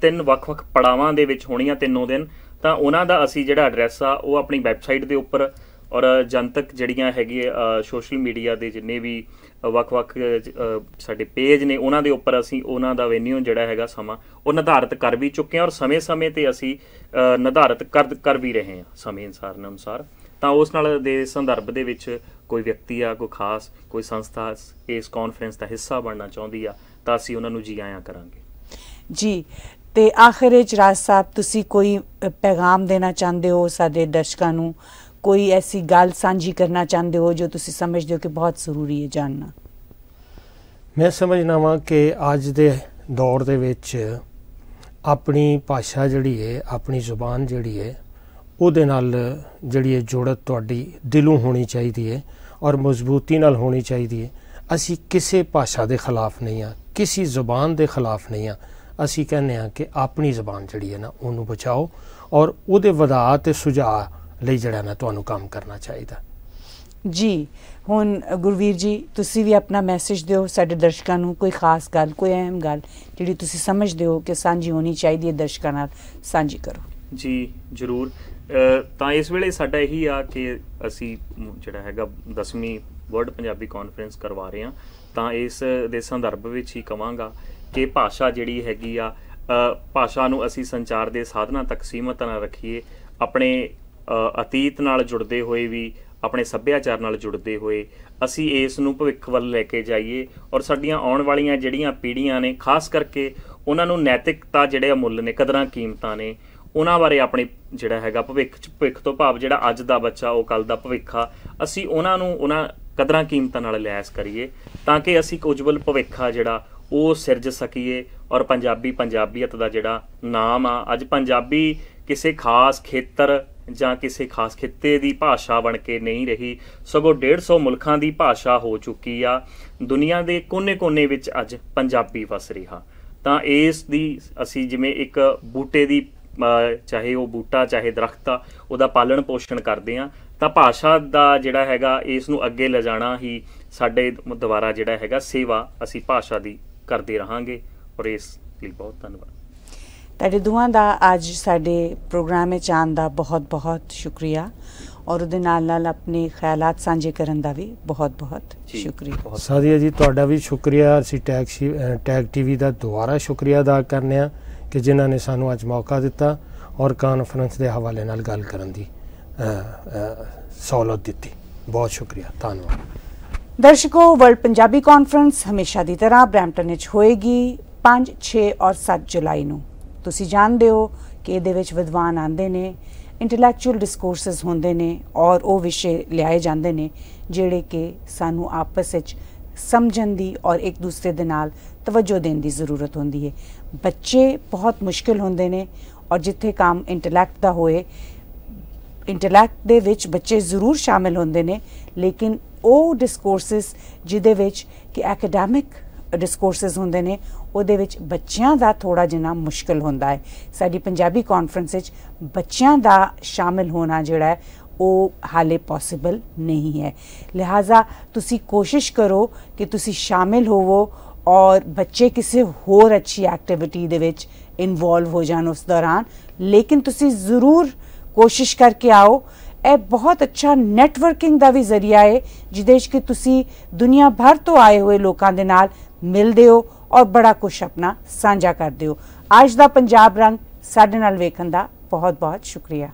Speaker 3: ਤਿੰਨ ਵੱਖ-ਵੱਖ ਪੜਾਵਾਂ ਦੇ ਵਿੱਚ ਹੋਣੀਆਂ ਤਿੰਨੋਂ ਦਿਨ ਤਾਂ ਉਹਨਾਂ ਦਾ ਅਸੀਂ ਜਿਹੜਾ ਐਡਰੈਸ ਆ ਉਹ ਆਪਣੀ ਵੈਬਸਾਈਟ ਦੇ ਉੱਪਰ ਔਰ ਜਨਤਕ ਜਿਹੜੀਆਂ ਹੈਗੇ ਸੋਸ਼ਲ ਮੀਡੀਆ ਦੇ ਜਿੰਨੇ ਵੀ ਵੱਖ-ਵੱਖ ਸਾਡੇ ਪੇਜ ਨੇ ਉਹਨਾਂ ਦੇ ਉੱਪਰ ਅਸੀਂ ਉਹਨਾਂ ਦਾ ਵੈਨਿਊ ਜਿਹੜਾ ਹੈਗਾ ਸਮਾਂ ਉਹ ਨਿਰਧਾਰਿਤ ਕਰ ਵੀ ਚੁੱਕੇ ਹਾਂ ਔਰ ਸਮੇਂ-ਸਮੇਂ ਤੇ ਅਸੀਂ ਨਿਰਧਾਰਿਤ ਕਰ ਕਰ ਵੀ ਰਹੇ ਹਾਂ ਸਮੇਂ ਅਨਸਾਰ ਅਨੁਸਾਰ ਤਾਂ ਉਸ ਨਾਲ ਦੇ ਸੰਦਰਭ ਦੇ ਵਿੱਚ ਕੋਈ ਵਿਅਕਤੀ ਆ ਕੋਈ ਖਾਸ ਕੋਈ ਸੰਸਥਾ ਇਸ ਕਾਨਫਰੰਸ ਦਾ ਹਿੱਸਾ ਬਣਨਾ ਚਾਹੁੰਦੀ ਆ ਤਾਂ ਅਸੀਂ ਉਹਨਾਂ ਨੂੰ ਜੀ ਆਇਆਂ ਕਰਾਂਗੇ
Speaker 1: ਜੀ ਤੇ ਆਖਰੇ ਚ ਰਾਜ ਸਾਹਿਬ ਤੁਸੀਂ ਕੋਈ ਪੈਗਾਮ ਦੇਣਾ ਚਾਹੁੰਦੇ ਹੋ ਸਾਡੇ ਦਰਸ਼ਕਾਂ ਨੂੰ ਕੋਈ ਐਸੀ ਗੱਲ ਸਾਂਝੀ ਕਰਨਾ ਚਾਹੁੰਦੇ ਹੋ ਜੋ ਤੁਸੀਂ ਸਮਝਦੇ ਹੋ ਕਿ ਬਹੁਤ ਜ਼ਰੂਰੀ ਹੈ ਜਾਨਣਾ
Speaker 2: ਮੈਂ ਸਮਝਣਾ ਵਾਂ ਕਿ ਅੱਜ ਦੇ ਦੌਰ ਦੇ ਵਿੱਚ ਆਪਣੀ ਭਾਸ਼ਾ ਜਿਹੜੀ ਹੈ ਆਪਣੀ ਜ਼ੁਬਾਨ ਜਿਹੜੀ ਹੈ ਉਹਦੇ ਨਾਲ ਜਿਹੜੀ ਇਹ ਜੋੜਤ ਤੁਹਾਡੀ ਦਿਲੋਂ ਹੋਣੀ ਚਾਹੀਦੀ ਹੈ ਔਰ ਮਜ਼ਬੂਤੀ ਨਾਲ ਹੋਣੀ ਚਾਹੀਦੀ ਹੈ ਅਸੀਂ ਕਿਸੇ ਭਾਸ਼ਾ ਦੇ ਖਿਲਾਫ ਨਹੀਂ ਆ ਕਿਸੇ ਜ਼ੁਬਾਨ ਦੇ ਖਿਲਾਫ ਨਹੀਂ ਆ ਅਸੀਂ ਕਹਿੰਦੇ ਆ ਕਿ ਆਪਣੀ ਜ਼ੁਬਾਨ ਜਿਹੜੀ ਹੈ ਨਾ ਉਹਨੂੰ ਬਚਾਓ ਔਰ ਉਹਦੇ ਵਧਾ ਤੇ ਸੁਝਾਅ ਲਈ ਜਿਹੜਾ ਨਾ ਤੁਹਾਨੂੰ ਕੰਮ ਕਰਨਾ ਚਾਹੀਦਾ
Speaker 1: ਜੀ ਹੁਣ ਗੁਰਵੀਰ ਜੀ ਤੁਸੀਂ ਵੀ ਆਪਣਾ ਮੈਸੇਜ ਦਿਓ ਸਾਡੇ ਦਰਸ਼ਕਾਂ ਨੂੰ ਕੋਈ ਖਾਸ ਗੱਲ ਕੋਈ ਅਹਿਮ ਗੱਲ ਜਿਹੜੀ ਤੁਸੀਂ ਸਮਝਦੇ ਹੋ ਕਿ ਸਾਂਝੀ ਹੋਣੀ ਚਾਹੀਦੀ ਹੈ ਦਰਸ਼ਕਾਂ ਨਾਲ ਸਾਂਝੀ ਕਰੋ
Speaker 3: ਜੀ ਜ਼ਰੂਰ ਤਾਂ ਇਸ ਵੇਲੇ ਸਾਡਾ ਇਹੀ ਆ ਕਿ ਅਸੀਂ ਜਿਹੜਾ ਹੈਗਾ 10ਵੀਂ ਵਰਲਡ ਪੰਜਾਬੀ ਕਾਨਫਰੰਸ ਕਰਵਾ ਰਹੇ ਹਾਂ ਤਾਂ ਇਸ ਦੇ ਸੰਦਰਭ ਵਿੱਚ ਹੀ ਕਵਾਂਗਾ ਕਿ ਭਾਸ਼ਾ ਜਿਹੜੀ ਹੈਗੀ ਆ ਭਾਸ਼ਾ ਨੂੰ ਅਸੀਂ ਸੰਚਾਰ ਦੇ ਸਾਧਨਾਂ ਤੱਕ ਸੀਮਤ ਨਾ ਰੱਖੀਏ ਆਪਣੇ ਅਤੀਤ ਨਾਲ ਜੁੜਦੇ ਹੋਏ ਵੀ ਆਪਣੇ ਸੱਭਿਆਚਾਰ ਨਾਲ ਜੁੜਦੇ ਹੋਏ ਅਸੀਂ ਇਸ ਨੂੰ ਭਵਿੱਖ ਵੱਲ ਲੈ ਕੇ ਜਾਈਏ ਔਰ ਸਾਡੀਆਂ ਆਉਣ ਵਾਲੀਆਂ ਜਿਹੜੀਆਂ ਪੀੜ੍ਹੀਆਂ ਨੇ ਖਾਸ ਕਰਕੇ ਉਹਨਾਂ ਨੂੰ ਨੈਤਿਕਤਾ ਜਿਹੜੇ ਮੁੱਲ ਨੇ ਕਦਰਾਂ ਕੀਮਤਾਂ ਨੇ ਉਹਨਾਂ ਬਾਰੇ ਆਪਣੇ ਜਿਹੜਾ ਹੈਗਾ ਭਵਿੱਖ ਚ ਭਵਿੱਖ ਤੋਂ ਭਾਵ ਜਿਹੜਾ ਅੱਜ ਦਾ ਬੱਚਾ ਉਹ ਕੱਲ ਦਾ ਭਵਿੱਖਾ ਅਸੀਂ ਉਹਨਾਂ ਨੂੰ ਉਹਨਾਂ ਕਦਰਾਂ ਕੀਮਤਾਂ ਨਾਲ ਲੈਸ ਕਰੀਏ ਤਾਂ ਕਿ ਅਸੀਂ ਉਜਵਲ ਭਵਿੱਖਾ ਜਿਹੜਾ ਉਹ ਸਿਰਜ ਸਕੀਏ ਔਰ ਪੰਜਾਬੀ ਪੰਜਾਬੀਅਤ ਦਾ ਜਿਹੜਾ ਨਾਮ ਆ ਅੱਜ ਪੰਜਾਬੀ ਕਿਸੇ ਖਾਸ ਖੇਤਰ ਜਾਂ ਕਿਸੇ ਖਾਸ ਖਿੱਤੇ ਦੀ ਭਾਸ਼ਾ ਬਣ ਕੇ ਨਹੀਂ ਰਹੀ ਸਗੋਂ 150 ਮੁਲਕਾਂ ਦੀ ਭਾਸ਼ਾ ਹੋ ਚੁੱਕੀ ਆ ਦੁਨੀਆ ਦੇ ਕੋਨੇ-ਕੋਨੇ ਵਿੱਚ ਅੱਜ ਪੰਜਾਬੀ ਵਸ ਰਿਹਾ ਤਾਂ ਇਸ ਦੀ ਅਸੀਂ ਜਿਵੇਂ ਇੱਕ ਬੂਟੇ ਦੀ ਚਾਹੇ ਉਹ ਬੂਟਾ ਚਾਹੇ ਦਰਖਤ ਆ ਉਹਦਾ ਪਾਲਣ ਪੋਸ਼ਣ ਕਰਦੇ ਆ ਤਾਂ ਭਾਸ਼ਾ ਦਾ ਜਿਹੜਾ ਹੈਗਾ ਇਸ ਨੂੰ ਅੱਗੇ ਲਿਜਾਣਾ ਹੀ ਸਾਡੇ ਦੁਆਰਾ ਜਿਹੜਾ ਹੈਗਾ ਸੇਵਾ ਅਸੀਂ ਭਾਸ਼ਾ ਦੀ ਕਰਦੇ ਰਹਾਂਗੇ ਔਰ ਇਸ ਲਈ ਬਹੁਤ ਧੰਨਵਾਦ
Speaker 1: ਤੁਹਾਡੇ ਦੁਆਂ ਦਾ ਅੱਜ ਸਾਡੇ ਪ੍ਰੋਗਰਾਮ ਵਿੱਚ ਆਉਣ ਦਾ ਬਹੁਤ-ਬਹੁਤ ਸ਼ੁਕਰੀਆ ਔਰ ਉਹਦੇ ਨਾਲ-ਨਾਲ ਆਪਣੇ ਖਿਆਲات ਸਾਂਝੇ ਕਰਨ ਦਾ ਵੀ ਬਹੁਤ-ਬਹੁਤ ਸ਼ੁਕਰੀਆ
Speaker 2: ਸਾਧਿਆ ਜੀ ਤੁਹਾਡਾ ਵੀ ਸ਼ੁਕਰੀਆ ਅਸੀਂ ਟੈਗ ਟੈਗ ਟੀਵੀ ਦਾ ਦੁਬਾਰਾ ਸ਼ੁਕਰੀਆ ਅਦਾ ਕਰਨੇ ਆ ਕਿ ਜਿਨ੍ਹਾਂ ਨੇ ਸਾਨੂੰ ਅੱਜ ਮੌਕਾ ਦਿੱਤਾ ਔਰ ਕਾਨਫਰੰਸ ਦੇ ਹਵਾਲੇ ਨਾਲ ਗੱਲ ਕਰਨ ਦੀ ਸਹੂਲਤ ਦਿੱਤੀ ਬਹੁਤ ਸ਼ੁਕਰੀਆ ਧੰਨਵਾਦ
Speaker 1: ਦਰਸ਼ਕੋ ਵਰਲਡ ਪੰਜਾਬੀ ਕਾਨਫਰੰਸ ਹਮੇਸ਼ਾ ਦੀ ਤਰ੍ਹਾਂ ਬ੍ਰੈਂਪਟਨ ਵਿੱਚ ਹੋਏਗੀ 5 6 ਔਰ 7 ਜੁਲਾਈ ਨੂੰ ਤੁਸੀਂ ਜਾਣਦੇ ਹੋ ਕਿ ਇਹਦੇ ਵਿੱਚ ਵਿਦਵਾਨ ਆਉਂਦੇ ਨੇ ਇੰਟੈਲੈਕਚੁਅਲ ਡਿਸਕੋਰਸਸ ਹੁੰਦੇ ਨੇ ਔਰ ਉਹ ਵਿਸ਼ੇ ਲਿਆਏ ਜਾਂਦੇ ਨੇ ਜਿਹੜੇ ਕਿ ਸਾਨੂੰ ਆਪਸ ਵਿੱਚ ਸਮਝਣ ਦੀ ਔਰ ਇੱਕ ਦੂਸਰੇ ਦੇ ਨਾਲ ਤਵੱਜੋ ਦੇਣ ਦੀ ਜ਼ਰੂਰਤ ਹੁੰਦੀ ਹੈ ਬੱਚੇ ਬਹੁਤ ਮੁਸ਼ਕਿਲ ਹੁੰਦੇ ਨੇ ਔਰ ਜਿੱਥੇ ਕੰਮ ਇੰਟੈਲੈਕਟ ਦਾ ਹੋਏ ਇੰਟੈਲੈਕਟ ਦੇ ਵਿੱਚ ਬੱਚੇ ਜ਼ਰੂਰ ਸ਼ਾਮਿਲ ਹੁੰਦੇ ਨੇ ਲੇਕਿਨ ਉਹ ਡਿਸਕੋਰਸਸ ਜਿਹਦੇ ਵਿੱਚ ਕਿ ਐਕੈਡੈਮਿਕ ਡਿਸਕੋਰਸਸ ਹੁੰਦੇ ਨੇ ਉਹਦੇ ਵਿੱਚ ਬੱਚਿਆਂ ਦਾ ਥੋੜਾ ਜਿਹਾ ਮੁਸ਼ਕਲ ਹੁੰਦਾ ਹੈ ਸਾਡੀ ਪੰਜਾਬੀ ਕਾਨਫਰੰਸ ਵਿੱਚ ਬੱਚਿਆਂ ਦਾ ਸ਼ਾਮਿਲ ਹੋਣਾ ਜਿਹੜਾ ਹੈ ਉਹ ਹਾਲੇ ਪੋਸੀਬਲ ਨਹੀਂ ਹੈ ਲਿਹਾਜ਼ਾ ਤੁਸੀਂ ਕੋਸ਼ਿਸ਼ ਕਰੋ ਕਿ ਤੁਸੀਂ ਸ਼ਾਮਿਲ ਹੋਵੋ ਔਰ ਬੱਚੇ ਕਿਸੇ ਹੋਰ ਅੱਛੀ ਐਕਟੀਵਿਟੀ ਦੇ ਵਿੱਚ ਇਨਵੋਲਵ ਹੋ ਜਾਣ ਉਸ ਦੌਰਾਨ ਲੇਕਿਨ ਤੁਸੀਂ ਜ਼ਰੂਰ ਕੋਸ਼ਿਸ਼ ਕਰਕੇ ਆਓ ਇਹ ਬਹੁਤ ਅੱਛਾ ਨੈਟਵਰਕਿੰਗ ਦਾ ਵੀ ਜ਼ਰੀਆ ਹੈ ਜਿਦੇਸ਼ ਵਿੱਚ ਤੁਸੀਂ ਦੁਨੀਆ ਭਰ ਤੋਂ ਆਏ ਹੋਏ ਲੋਕਾਂ ਦੇ ਨਾਲ ਮਿਲਦੇ ਹੋ ਔਰ ਬੜਾ ਕੁਝ ਆਪਣਾ ਸਾਂਝਾ ਕਰਦੇ ਹੋ ਅੱਜ ਦਾ ਪੰਜਾਬ ਰੰਗ ਸਾਡੇ ਨਾਲ ਵੇਖਣ ਦਾ ਬਹੁਤ ਬਹੁਤ ਸ਼ੁਕਰੀਆ